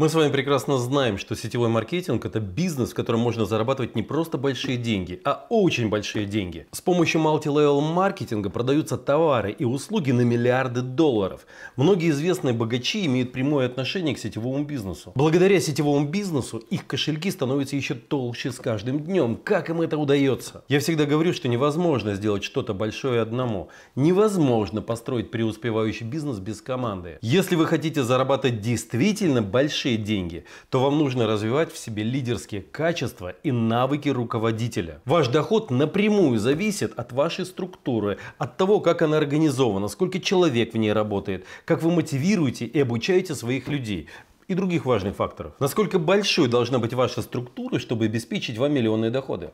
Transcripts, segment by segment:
Мы с вами прекрасно знаем, что сетевой маркетинг – это бизнес, в котором можно зарабатывать не просто большие деньги, а очень большие деньги. С помощью мультилевел маркетинга продаются товары и услуги на миллиарды долларов. Многие известные богачи имеют прямое отношение к сетевому бизнесу. Благодаря сетевому бизнесу их кошельки становятся еще толще с каждым днем. Как им это удается? Я всегда говорю, что невозможно сделать что-то большое одному. Невозможно построить преуспевающий бизнес без команды. Если вы хотите зарабатывать действительно большие большие деньги, то вам нужно развивать в себе лидерские качества и навыки руководителя. Ваш доход напрямую зависит от вашей структуры, от того, как она организована, сколько человек в ней работает, как вы мотивируете и обучаете своих людей и других важных факторов. Насколько большой должна быть ваша структура, чтобы обеспечить вам миллионные доходы?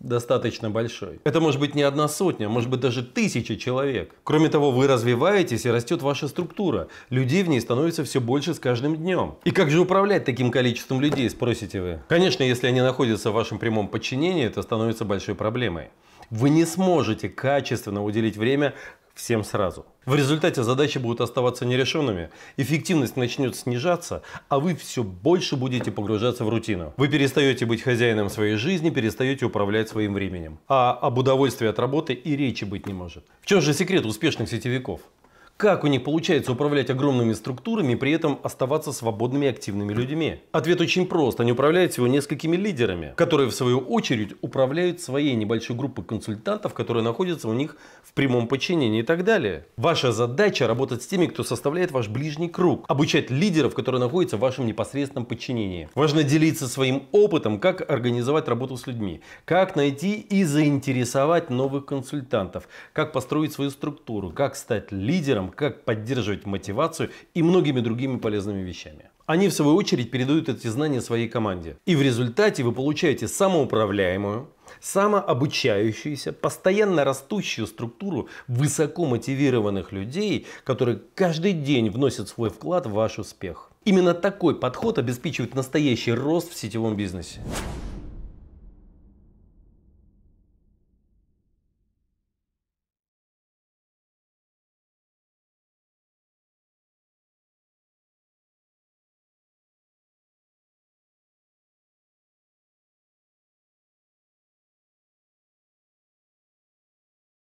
достаточно большой. Это может быть не одна сотня, может быть даже тысяча человек. Кроме того, вы развиваетесь и растет ваша структура. Людей в ней становится все больше с каждым днем. И как же управлять таким количеством людей, спросите вы? Конечно, если они находятся в вашем прямом подчинении, это становится большой проблемой. Вы не сможете качественно уделить время всем сразу. В результате задачи будут оставаться нерешенными, эффективность начнет снижаться, а вы все больше будете погружаться в рутину. Вы перестаете быть хозяином своей жизни, перестаете управлять своим временем. А об удовольствии от работы и речи быть не может. В чем же секрет успешных сетевиков? Как у них получается управлять огромными структурами и при этом оставаться свободными и активными людьми? Ответ очень прост. Они управляют всего несколькими лидерами, которые в свою очередь управляют своей небольшой группой консультантов, которые находятся у них в прямом подчинении и так далее. Ваша задача работать с теми, кто составляет ваш ближний круг, обучать лидеров, которые находятся в вашем непосредственном подчинении. Важно делиться своим опытом, как организовать работу с людьми, как найти и заинтересовать новых консультантов, как построить свою структуру, как стать лидером, тренерам, как поддерживать мотивацию и многими другими полезными вещами. Они, в свою очередь, передают эти знания своей команде. И в результате вы получаете самоуправляемую, самообучающуюся, постоянно растущую структуру высоко мотивированных людей, которые каждый день вносят свой вклад в ваш успех. Именно такой подход обеспечивает настоящий рост в сетевом бизнесе.